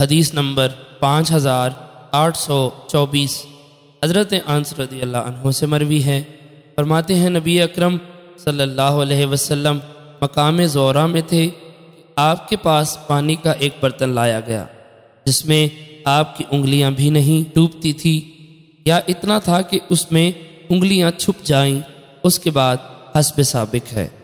हदीस नंबर पाँच हज़ार आठ सौ चौबीस हज़रत आंसर रदी से मरवी है फरमाते हैं नबी अकरम सल्लल्लाहु अलैहि वसल्लम मकाम जोरा में थे आपके पास पानी का एक बर्तन लाया गया जिसमें आपकी उंगलियां भी नहीं डूबती थी या इतना था कि उसमें उंगलियां छुप जाएं उसके बाद हसब सबक है